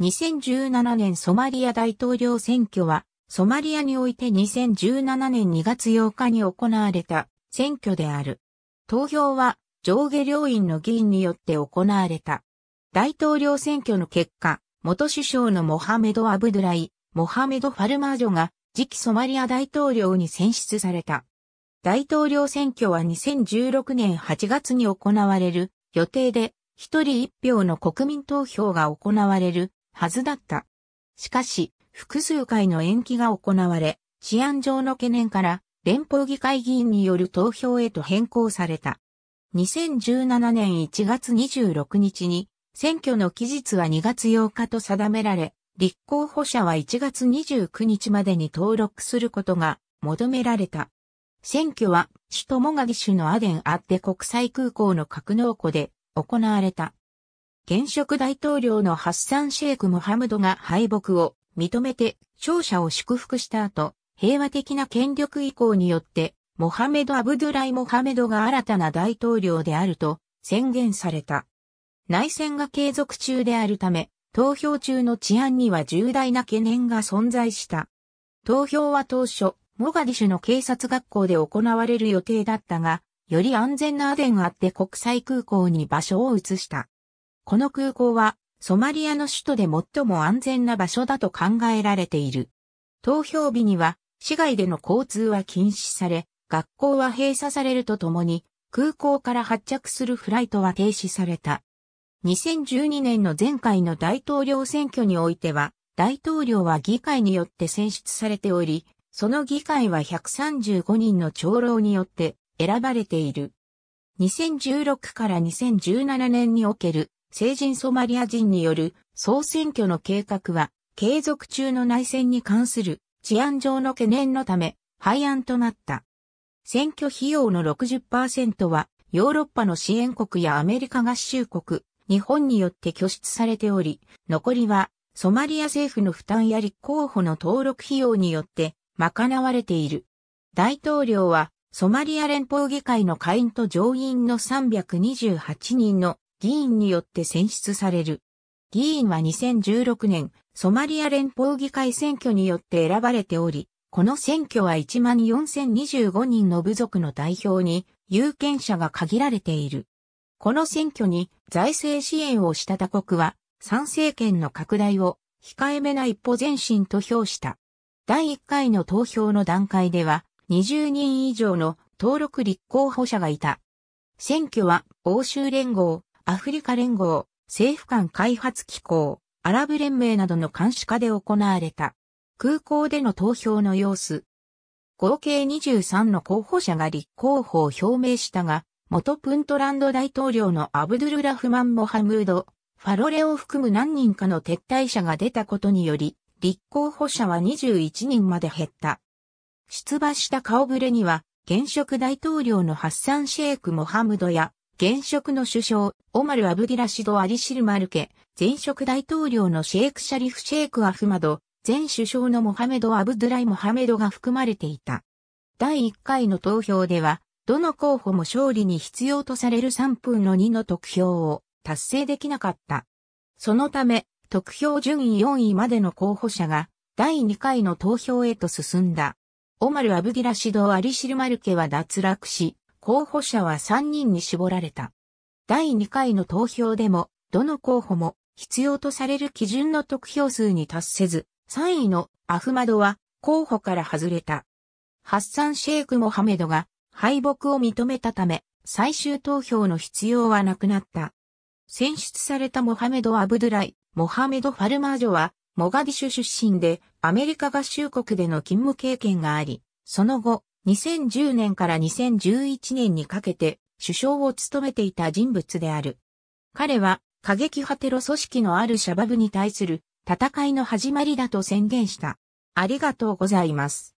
2017年ソマリア大統領選挙は、ソマリアにおいて2017年2月8日に行われた選挙である。投票は上下両院の議員によって行われた。大統領選挙の結果、元首相のモハメド・アブドゥライ、モハメド・ファルマージョが次期ソマリア大統領に選出された。大統領選挙は2016年8月に行われる予定で、一人一票の国民投票が行われるはずだった。しかし、複数回の延期が行われ、治安上の懸念から連邦議会議員による投票へと変更された。2017年1月26日に選挙の期日は2月8日と定められ、立候補者は1月29日までに登録することが求められた。選挙は首都モガディシュのアデン・アッテ国際空港の格納庫で行われた。現職大統領のハッサン・シェイク・モハムドが敗北を認めて勝者を祝福した後、平和的な権力移行によって、モハメド・アブドゥライ・モハメドが新たな大統領であると宣言された。内戦が継続中であるため、投票中の治安には重大な懸念が存在した。投票は当初、モガディシュの警察学校で行われる予定だったが、より安全なアデンあって国際空港に場所を移した。この空港はソマリアの首都で最も安全な場所だと考えられている。投票日には市外での交通は禁止され、学校は閉鎖されるとともに、空港から発着するフライトは停止された。2012年の前回の大統領選挙においては、大統領は議会によって選出されており、その議会は135人の長老によって選ばれている。2016から2017年における成人ソマリア人による総選挙の計画は、継続中の内戦に関する治安上の懸念のため、廃案となった。選挙費用の60%は、ヨーロッパの支援国やアメリカ合衆国、日本によって拠出されており、残りは、ソマリア政府の負担や立候補の登録費用によって、賄われている。大統領は、ソマリア連邦議会の会員と上院の328人の議員によって選出される。議員は2016年、ソマリア連邦議会選挙によって選ばれており、この選挙は14,025人の部族の代表に有権者が限られている。この選挙に財政支援をした他国は、参政権の拡大を控えめな一歩前進と評した。第1回の投票の段階では、20人以上の登録立候補者がいた。選挙は欧州連合、アフリカ連合、政府間開発機構、アラブ連盟などの監視下で行われた。空港での投票の様子。合計23の候補者が立候補を表明したが、元プントランド大統領のアブドゥルラフマン・モハムード、ファロレを含む何人かの撤退者が出たことにより、立候補者は21人まで減った。出馬した顔ぶれには、現職大統領のハッサン・シェイク・モハムドや、現職の首相、オマル・アブディラシド・アリシル・マルケ、前職大統領のシェイク・シャリフ・シェイク・アフマド、前首相のモハメド・アブドゥライ・モハメドが含まれていた。第1回の投票では、どの候補も勝利に必要とされる3分の2の得票を達成できなかった。そのため、得票順位4位までの候補者が第2回の投票へと進んだ。オマル・アブディラシド・アリシル・マルケは脱落し、候補者は3人に絞られた。第2回の投票でも、どの候補も必要とされる基準の得票数に達せず、3位のアフマドは候補から外れた。ハッサン・シェイク・モハメドが敗北を認めたため、最終投票の必要はなくなった。選出されたモハメド・アブドゥライ、モハメド・ファルマージョは、モガディシュ出身で、アメリカ合衆国での勤務経験があり、その後、2010年から2011年にかけて首相を務めていた人物である。彼は過激派テロ組織のあるシャバブに対する戦いの始まりだと宣言した。ありがとうございます。